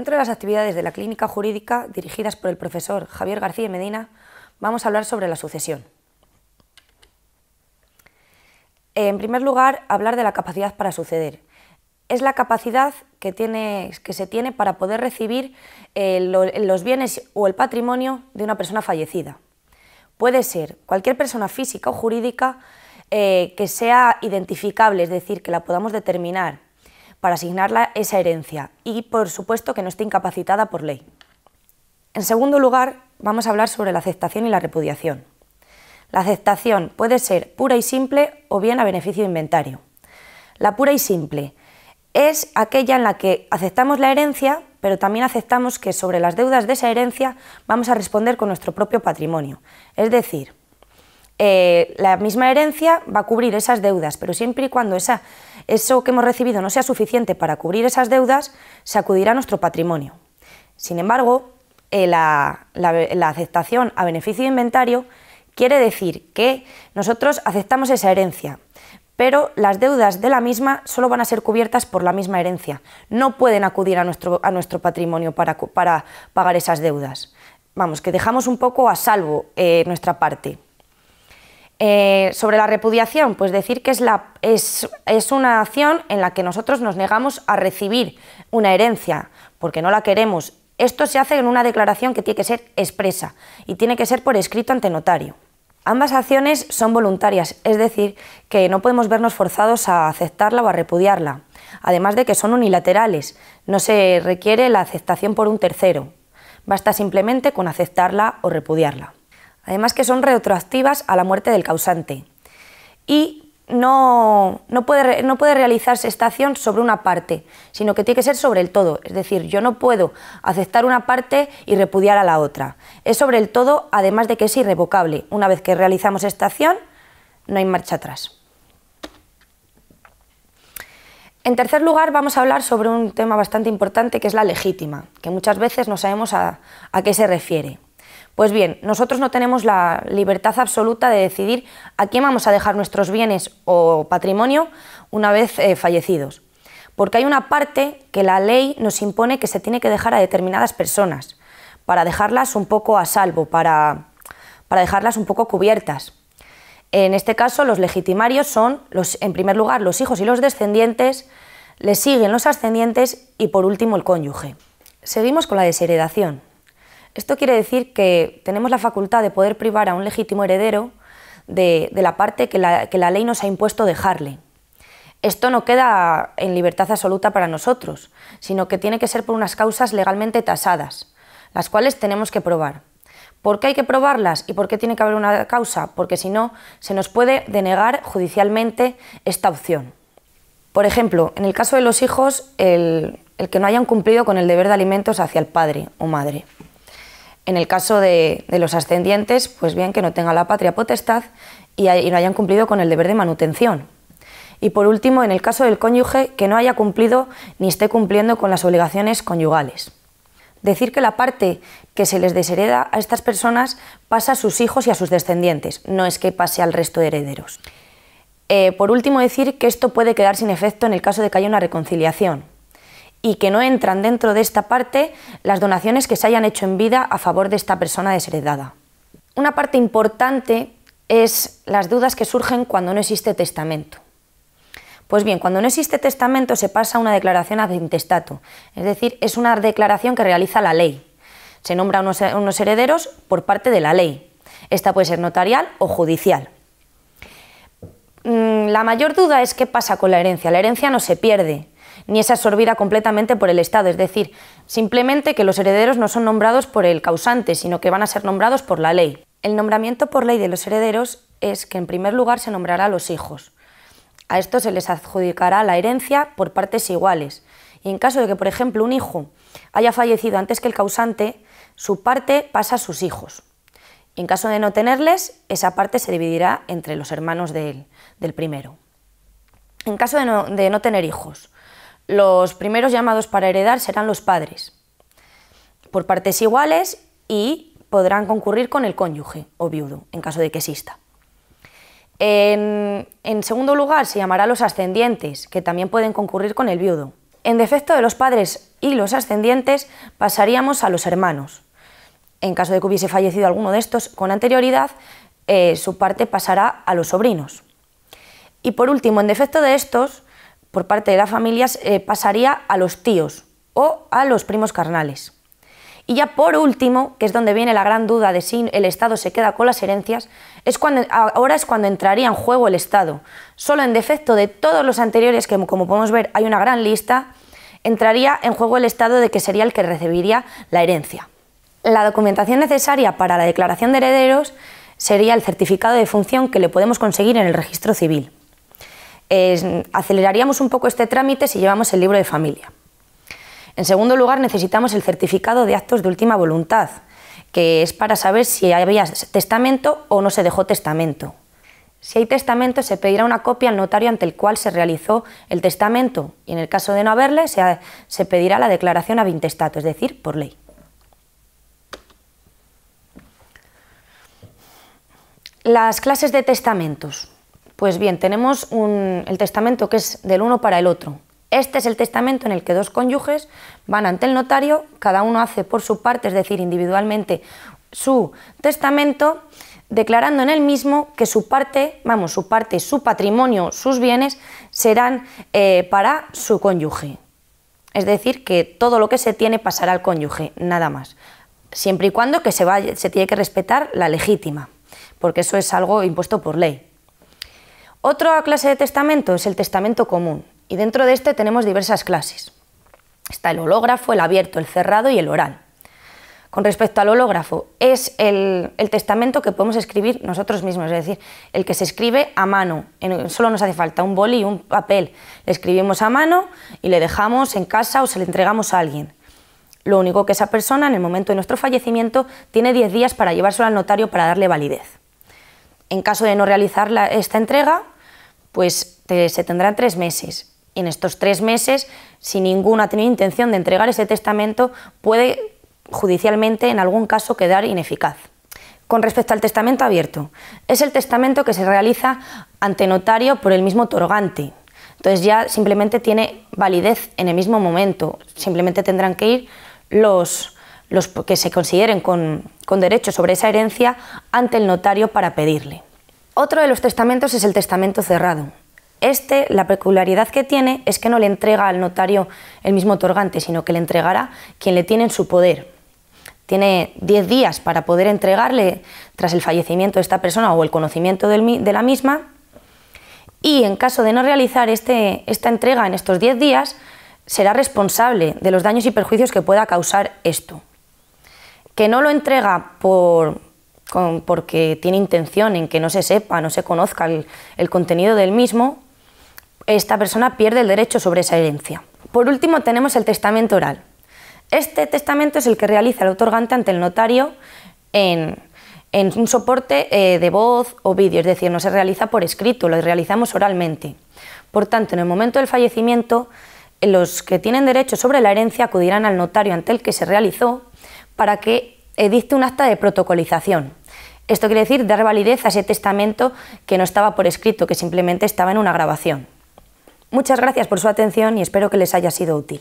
Dentro de las actividades de la clínica jurídica dirigidas por el profesor Javier García Medina, vamos a hablar sobre la sucesión. En primer lugar, hablar de la capacidad para suceder. Es la capacidad que, tiene, que se tiene para poder recibir eh, los bienes o el patrimonio de una persona fallecida. Puede ser cualquier persona física o jurídica eh, que sea identificable, es decir, que la podamos determinar para asignarla esa herencia y, por supuesto, que no esté incapacitada por ley. En segundo lugar, vamos a hablar sobre la aceptación y la repudiación. La aceptación puede ser pura y simple o bien a beneficio de inventario. La pura y simple es aquella en la que aceptamos la herencia, pero también aceptamos que sobre las deudas de esa herencia vamos a responder con nuestro propio patrimonio. Es decir, eh, la misma herencia va a cubrir esas deudas, pero siempre y cuando eso que hemos recibido no sea suficiente para cubrir esas deudas, se acudirá a nuestro patrimonio. Sin embargo, eh, la, aceptación a beneficio de inventario quiere decir que nosotros aceptamos esa herencia, pero las deudas de la misma solo van a ser cubiertas por la misma herencia. No pueden acudir a nuestro, patrimonio para, pagar esas deudas. Vamos, que dejamos un poco a salvo eh, nuestra parte. Eh, sobre la repudiación, pues decir que es, es una acción en la que nosotros nos negamos a recibir una herencia, porque no la queremos. Esto se hace en una declaración que tiene que ser expresa y tiene que ser por escrito ante notario. Ambas acciones son voluntarias, es decir, que no podemos vernos forzados a aceptarla o a repudiarla, además de que son unilaterales, no se requiere la aceptación por un tercero, basta simplemente con aceptarla o repudiarla además que son retroactivas a la muerte del causante. Y no, puede, realizarse esta acción sobre una parte, sino que tiene que ser sobre el todo. Es decir, yo no puedo aceptar una parte y repudiar a la otra. Es sobre el todo, además de que es irrevocable. Una vez que realizamos esta acción, no hay marcha atrás. En tercer lugar, vamos a hablar sobre un tema bastante importante que es la legítima, que muchas veces no sabemos a qué se refiere. Pues bien, nosotros no tenemos la libertad absoluta de decidir a quién vamos a dejar nuestros bienes o patrimonio una vez eh, fallecidos, porque hay una parte que la ley nos impone que se tiene que dejar a determinadas personas, para dejarlas un poco a salvo, para, dejarlas un poco cubiertas. En este caso, los legitimarios son, los, en primer lugar, los hijos y los descendientes, les siguen los ascendientes y, por último, el cónyuge. Seguimos con la desheredación. Esto quiere decir que tenemos la facultad de poder privar a un legítimo heredero de, la parte que la, ley nos ha impuesto dejarle. Esto no queda en libertad absoluta para nosotros, sino que tiene que ser por unas causas legalmente tasadas, las cuales tenemos que probar. ¿Por qué hay que probarlas y por qué tiene que haber una causa? Porque si no, se nos puede denegar judicialmente esta opción. Por ejemplo, en el caso de los hijos, el que no hayan cumplido con el deber de alimentos hacia el padre o madre. En el caso de, los ascendientes, pues bien, que no tenga la patria potestad y, no hayan cumplido con el deber de manutención. Y por último, en el caso del cónyuge, que no haya cumplido ni esté cumpliendo con las obligaciones conyugales. Decir que la parte que se les deshereda a estas personas pasa a sus hijos y a sus descendientes, no es que pase al resto de herederos. Eh, por último, decir que esto puede quedar sin efecto en el caso de que haya una reconciliación y que no entran dentro de esta parte las donaciones que se hayan hecho en vida a favor de esta persona desheredada. Una parte importante es las dudas que surgen cuando no existe testamento. Pues bien, cuando no existe testamento se pasa a una declaración ad intestato, es decir, es una declaración que realiza la ley. Se nombra unos, unos herederos por parte de la ley. Esta puede ser notarial o judicial. Mm, la mayor duda es qué pasa con la herencia. La herencia no se pierde, ni es absorbida completamente por el Estado, es decir, simplemente que los herederos no son nombrados por el causante, sino que van a ser nombrados por la ley. El nombramiento por ley de los herederos es que en primer lugar se nombrará a los hijos. A estos se les adjudicará la herencia por partes iguales. Y en caso de que, por ejemplo, un hijo haya fallecido antes que el causante, su parte pasa a sus hijos. En caso de no tenerles, esa parte se dividirá entre los hermanos del primero. En caso de no tener hijos, los primeros llamados para heredar serán los padres, por partes iguales y podrán concurrir con el cónyuge o viudo, en caso de que exista. En, segundo lugar, se llamará los ascendientes, que también pueden concurrir con el viudo. En defecto de los padres y los ascendientes, pasaríamos a los hermanos. En caso de que hubiese fallecido alguno de estos con anterioridad, eh, su parte pasará a los sobrinos. Y por último, en defecto de estos, por parte de las familias eh, pasaría a los tíos o a los primos carnales. Y ya por último, que es donde viene la gran duda de si el Estado se queda con las herencias, es ahora es cuando entraría en juego el Estado. Solo en defecto de todos los anteriores, que como podemos ver hay una gran lista, entraría en juego el Estado de que sería el que recibiría la herencia. La documentación necesaria para la declaración de herederos sería el certificado de función que le podemos conseguir en el registro civil aceleraríamos un poco este trámite si llevamos el libro de familia. En segundo lugar, necesitamos el certificado de actos de última voluntad, que es para saber si había testamento o no se dejó testamento. Si hay testamento, se pedirá una copia al notario ante el cual se realizó el testamento y en el caso de no haberle, se, se pedirá la declaración a vintestato, es decir, por ley. Las clases de testamentos. Pues bien, tenemos el testamento que es del uno para el otro. Este es el testamento en el que dos cónyuges van ante el notario, cada uno hace por su parte, es decir, individualmente, su testamento, declarando en el mismo que su parte, vamos, su parte, su patrimonio, sus bienes serán eh, para su cónyuge. Es decir, que todo lo que se tiene pasará al cónyuge, nada más. Siempre y cuando que se, vaya, se tiene que respetar la legítima, porque eso es algo impuesto por ley. Otra clase de testamento es el testamento común, y dentro de este tenemos diversas clases. Está el hológrafo, el abierto, el cerrado y el oral. Con respecto al hológrafo, es el, testamento que podemos escribir nosotros mismos, es decir, el que se escribe a mano. solo nos hace falta un boli y un papel. Le escribimos a mano y le dejamos en casa o se le entregamos a alguien. Lo único que esa persona, en el momento de nuestro fallecimiento, tiene 10 días para llevárselo al notario para darle validez. En caso de no realizar esta entrega, pues se tendrán tres meses. Y en estos tres meses, si ninguno ha tenido intención de entregar ese testamento, puede judicialmente en algún caso quedar ineficaz. Con respecto al testamento abierto, es el testamento que se realiza ante notario por el mismo otorgante. Entonces ya simplemente tiene validez en el mismo momento. Simplemente tendrán que ir los, los que se consideren con, con derecho sobre esa herencia ante el notario para pedirle. Otro de los testamentos es el testamento cerrado. Este, la peculiaridad que tiene es que no le entrega al notario el mismo otorgante, sino que le entregará quien le tiene en su poder. Tiene 10 días para poder entregarle tras el fallecimiento de esta persona o el conocimiento de la misma. Y en caso de no realizar este, esta entrega en estos 10 días, será responsable de los daños y perjuicios que pueda causar esto. Que no lo entrega por, porque tiene intención en que no se sepa, no se conozca el, contenido del mismo, esta persona pierde el derecho sobre esa herencia. Por último, tenemos el testamento oral. Este testamento es el que realiza el otorgante ante el notario en, un soporte eh, de voz o vídeo, es decir, no se realiza por escrito, lo realizamos oralmente. Por tanto, en el momento del fallecimiento, los que tienen derecho sobre la herencia acudirán al notario ante el que se realizó para que edite un acta de protocolización. Esto quiere decir dar validez a ese testamento que no estaba por escrito, que simplemente estaba en una grabación. Muchas gracias por su atención y espero que les haya sido útil.